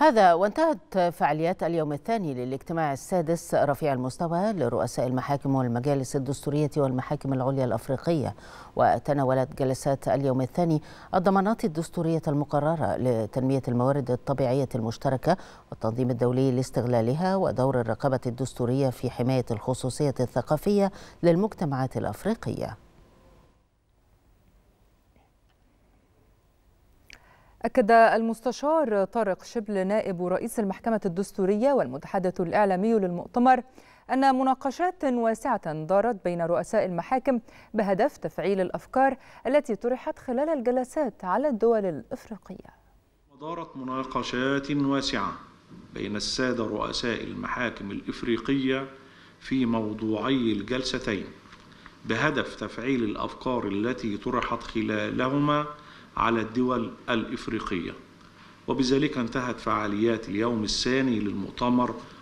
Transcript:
هذا وانتهت فعاليات اليوم الثاني للاجتماع السادس رفيع المستوى لرؤساء المحاكم والمجالس الدستورية والمحاكم العليا الأفريقية وتناولت جلسات اليوم الثاني الضمانات الدستورية المقررة لتنمية الموارد الطبيعية المشتركة والتنظيم الدولي لاستغلالها ودور الرقابة الدستورية في حماية الخصوصية الثقافية للمجتمعات الأفريقية أكد المستشار طارق شبل نائب رئيس المحكمة الدستورية والمتحدث الإعلامي للمؤتمر أن مناقشات واسعة دارت بين رؤساء المحاكم بهدف تفعيل الأفكار التي طرحت خلال الجلسات على الدول الإفريقية. ودارت مناقشات واسعة بين السادة رؤساء المحاكم الإفريقية في موضوعي الجلستين بهدف تفعيل الأفكار التي طرحت خلالهما على الدول الإفريقية وبذلك انتهت فعاليات اليوم الثاني للمؤتمر